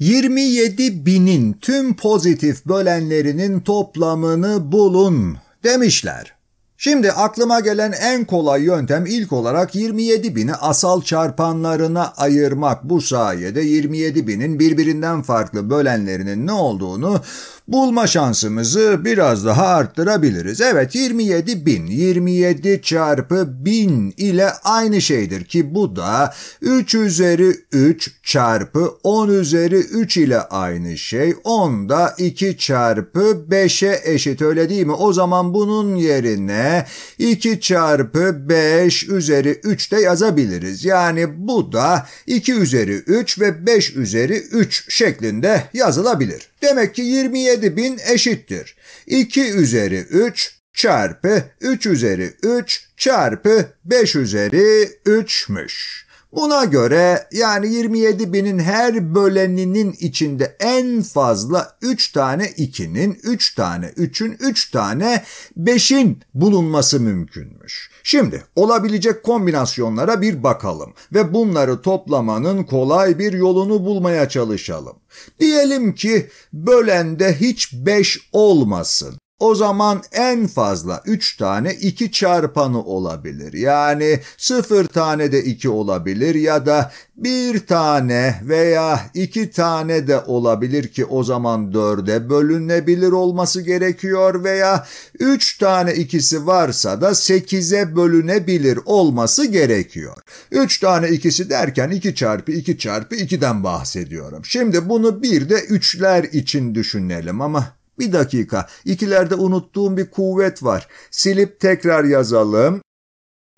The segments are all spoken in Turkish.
27 binin tüm pozitif bölenlerinin toplamını bulun demişler. Şimdi aklıma gelen en kolay yöntem ilk olarak 27 bini asal çarpanlarına ayırmak. Bu sayede 27 binin birbirinden farklı bölenlerinin ne olduğunu bulma şansımızı biraz daha arttırabiliriz. Evet 27 bin 27 çarpı bin ile aynı şeydir ki bu da 3 üzeri 3 çarpı 10 üzeri 3 ile aynı şey. 10 da 2 çarpı 5'e eşit öyle değil mi? O zaman bunun yerine yerine 2 çarpı 5 üzeri 3 de yazabiliriz. Yani bu da 2 üzeri 3 ve 5 üzeri 3 şeklinde yazılabilir. Demek ki 27 bin eşittir. 2 üzeri 3 çarpı 3 üzeri 3 çarpı 5 üzeri 3'müş. Buna göre yani 27 binin her böleninin içinde en fazla 3 tane 2'nin, 3 tane 3'ün, 3 tane 5'in bulunması mümkünmüş. Şimdi olabilecek kombinasyonlara bir bakalım ve bunları toplamanın kolay bir yolunu bulmaya çalışalım. Diyelim ki bölende hiç 5 olmasın. O zaman en fazla 3 tane 2 çarpanı olabilir. Yani 0 tane de 2 olabilir ya da 1 tane veya 2 tane de olabilir ki o zaman 4'e bölünebilir olması gerekiyor veya 3 tane ikisi varsa da 8'e bölünebilir olması gerekiyor. 3 tane ikisi derken 2 çarpı 2 çarpı 2'den bahsediyorum. Şimdi bunu bir de 3'ler için düşünelim ama bir dakika, ikilerde unuttuğum bir kuvvet var. Silip tekrar yazalım.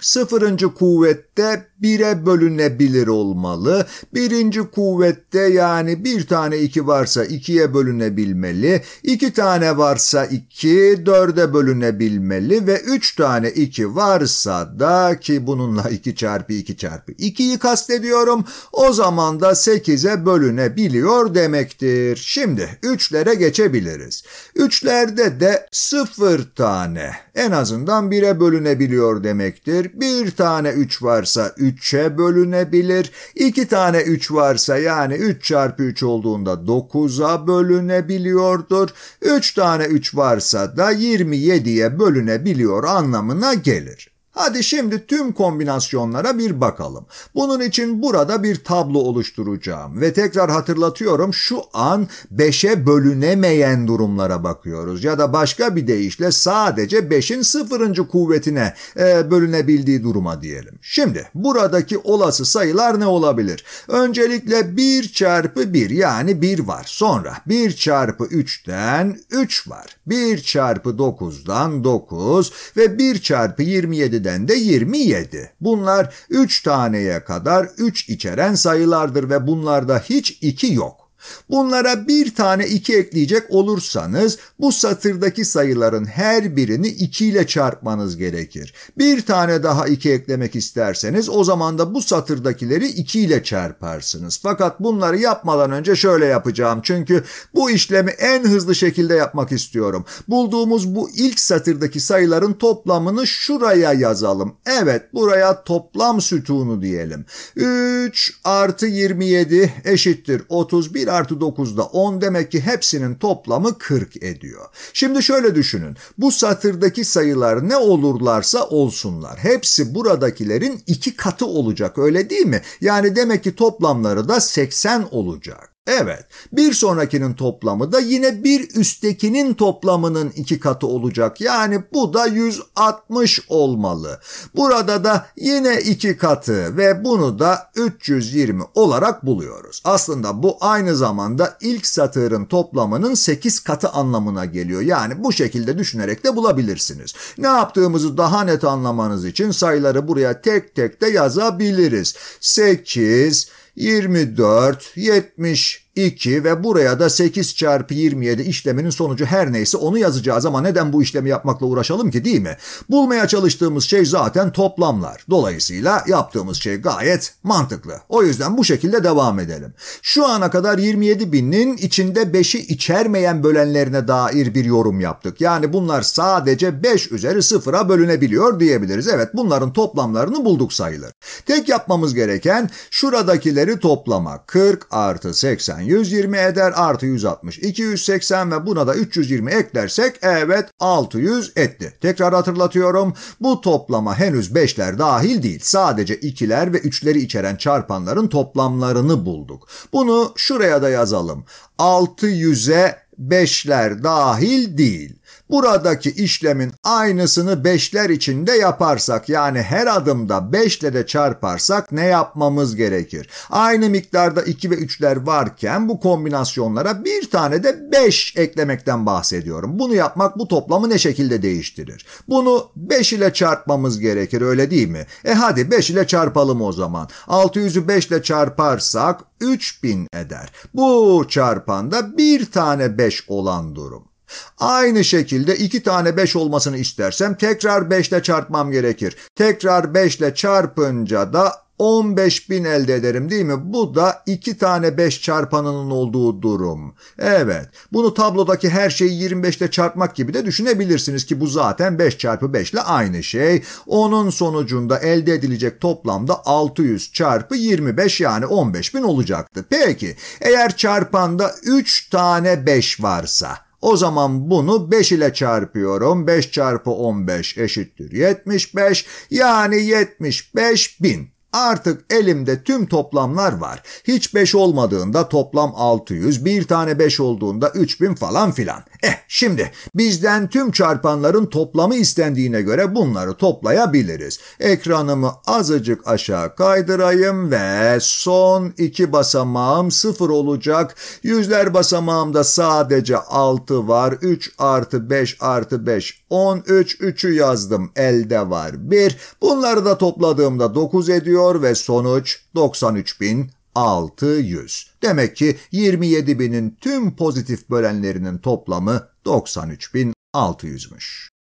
Sıfırıncı kuvvette bire bölünebilir olmalı. Birinci kuvvette yani bir tane iki varsa ikiye bölünebilmeli, İki tane varsa iki, dörde bölünebilmeli ve üç tane iki varsa da ki bununla iki çarpı iki çarpı ikiyi kastediyorum o zaman da sekize bölünebiliyor demektir. Şimdi üçlere geçebiliriz. Üçlerde de sıfır tane en azından bire bölünebiliyor demektir. Bir tane üç varsa üç Üç'e bölünebilir. İki tane üç varsa yani 3 çarpı 3 olduğunda 9'a bölünebiliyordur. 3 tane 3 varsa da 27'ye bölünebiliyor anlamına gelir. Hadi şimdi tüm kombinasyonlara bir bakalım. Bunun için burada bir tablo oluşturacağım ve tekrar hatırlatıyorum şu an 5'e bölünemeyen durumlara bakıyoruz ya da başka bir deyişle sadece 5'in sıfırıncı kuvvetine e, bölünebildiği duruma diyelim. Şimdi buradaki olası sayılar ne olabilir? Öncelikle 1 çarpı 1 yani 1 var. Sonra 1 çarpı 3'ten 3 var. 1 çarpı 9'dan 9 ve 1 çarpı 27'den 12'den de 27. Bunlar 3 taneye kadar 3 içeren sayılardır ve bunlarda hiç 2 yok. Bunlara bir tane iki ekleyecek olursanız bu satırdaki sayıların her birini 2 ile çarpmanız gerekir. Bir tane daha iki eklemek isterseniz o zaman da bu satırdakileri 2 ile çarparsınız. Fakat bunları yapmadan önce şöyle yapacağım. Çünkü bu işlemi en hızlı şekilde yapmak istiyorum. Bulduğumuz bu ilk satırdaki sayıların toplamını şuraya yazalım. Evet buraya toplam sütunu diyelim. 3 artı 27 eşittir 31 1 artı da 10 demek ki hepsinin toplamı 40 ediyor. Şimdi şöyle düşünün. Bu satırdaki sayılar ne olurlarsa olsunlar. Hepsi buradakilerin iki katı olacak öyle değil mi? Yani demek ki toplamları da 80 olacak. Evet, bir sonrakinin toplamı da yine bir üsttekinin toplamının iki katı olacak. Yani bu da 160 olmalı. Burada da yine iki katı ve bunu da 320 olarak buluyoruz. Aslında bu aynı zamanda ilk satırın toplamının 8 katı anlamına geliyor. Yani bu şekilde düşünerek de bulabilirsiniz. Ne yaptığımızı daha net anlamanız için sayıları buraya tek tek de yazabiliriz. 8, 24, 70 2 ve buraya da 8 çarpı 27 işleminin sonucu her neyse onu yazacağız ama neden bu işlemi yapmakla uğraşalım ki değil mi? Bulmaya çalıştığımız şey zaten toplamlar. Dolayısıyla yaptığımız şey gayet mantıklı. O yüzden bu şekilde devam edelim. Şu ana kadar 27 binin içinde 5'i içermeyen bölenlerine dair bir yorum yaptık. Yani bunlar sadece 5 üzeri 0'a bölünebiliyor diyebiliriz. Evet bunların toplamlarını bulduk sayılır. Tek yapmamız gereken şuradakileri toplamak. 40 artı 80 80, 120 eder artı 160, 280 ve buna da 320 eklersek evet 600 etti. Tekrar hatırlatıyorum bu toplama henüz 5'ler dahil değil sadece 2'ler ve 3'leri içeren çarpanların toplamlarını bulduk. Bunu şuraya da yazalım 600'e 5'ler dahil değil. Buradaki işlemin aynısını beşler içinde yaparsak yani her adımda beşle de çarparsak ne yapmamız gerekir? Aynı miktarda iki ve üçler varken bu kombinasyonlara bir tane de beş eklemekten bahsediyorum. Bunu yapmak bu toplamı ne şekilde değiştirir? Bunu beş ile çarpmamız gerekir öyle değil mi? E hadi beş ile çarpalım o zaman. 600'ü beş ile çarparsak 3000 eder. Bu çarpanda bir tane beş olan durum. Aynı şekilde iki tane 5 olmasını istersem tekrar 5 ile çarpmam gerekir. Tekrar 5 ile çarpınca da 15.000 elde ederim değil mi? Bu da 2 tane 5 çarpanının olduğu durum. Evet bunu tablodaki her şeyi 25 ile çarpmak gibi de düşünebilirsiniz ki bu zaten 5 çarpı 5 ile aynı şey. Onun sonucunda elde edilecek toplamda 600 çarpı 25 yani 15.000 olacaktı. Peki eğer çarpanda 3 tane 5 varsa... O zaman bunu 5 ile çarpıyorum. 5 çarpı 15 eşittir 75. Yani 75 bin. Artık elimde tüm toplamlar var. Hiç 5 olmadığında toplam 600, bir tane 5 olduğunda 3000 falan filan. Eh şimdi bizden tüm çarpanların toplamı istendiğine göre bunları toplayabiliriz. Ekranımı azıcık aşağı kaydırayım ve son iki basamağım 0 olacak. Yüzler basamağımda sadece 6 var. 3 artı 5 artı 5 13. 3'ü yazdım elde var 1. Bunları da topladığımda 9 ediyor çıkıyor ve sonuç 93.600. Demek ki 27.000'in tüm pozitif bölenlerinin toplamı 93.600'müş.